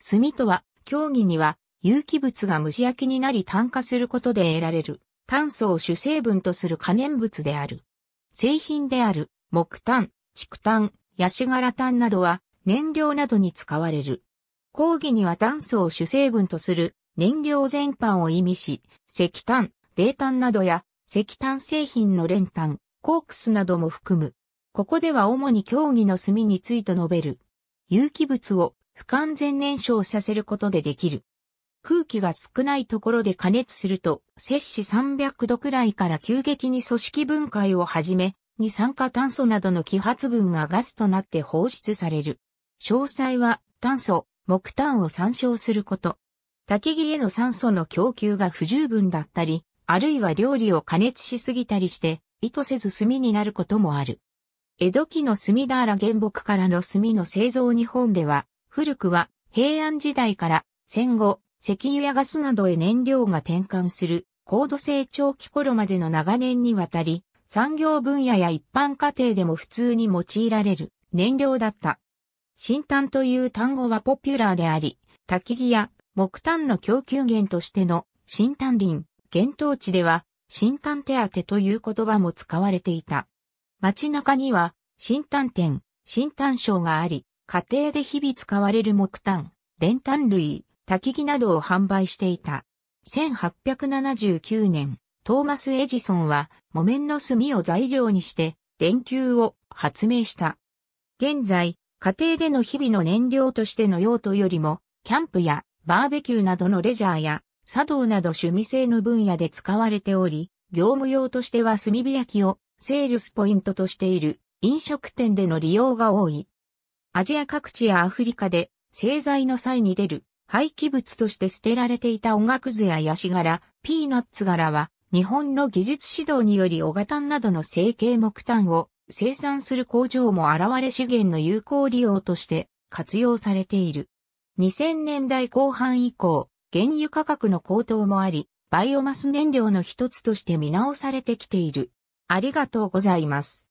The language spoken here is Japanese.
炭とは、競技には、有機物が蒸し焼きになり炭化することで得られる、炭素を主成分とする可燃物である。製品である、木炭、竹炭、ヤシガラ炭などは、燃料などに使われる。講義には炭素を主成分とする燃料全般を意味し、石炭、泥炭などや石炭製品の練炭、コークスなども含む。ここでは主に競技の炭について述べる。有機物を不完全燃焼させることでできる。空気が少ないところで加熱すると、摂氏300度くらいから急激に組織分解をはじめ、二酸化炭素などの揮発分がガスとなって放出される。詳細は炭素、木炭を参照すること。焚き木への酸素の供給が不十分だったり、あるいは料理を加熱しすぎたりして、意図せず炭になることもある。江戸期の炭だら原木からの炭の製造日本では、古くは平安時代から戦後、石油やガスなどへ燃料が転換する高度成長期頃までの長年にわたり、産業分野や一般家庭でも普通に用いられる燃料だった。新炭という単語はポピュラーであり、焚き木や木炭の供給源としての新炭林、厳冬地では新炭手当という言葉も使われていた。街中には新炭店、新炭商があり、家庭で日々使われる木炭、練炭類、焚き木などを販売していた。1879年、トーマス・エジソンは木綿の炭を材料にして電球を発明した。現在、家庭での日々の燃料としての用途よりも、キャンプやバーベキューなどのレジャーや茶道など趣味性の分野で使われており、業務用としては炭火焼きをセールスポイントとしている飲食店での利用が多い。アジア各地やアフリカで製材の際に出る廃棄物として捨てられていたおがくずやヤシ柄、ピーナッツ柄は日本の技術指導により小型などの成形木炭を生産する工場も現れ資源の有効利用として活用されている。2000年代後半以降、原油価格の高騰もあり、バイオマス燃料の一つとして見直されてきている。ありがとうございます。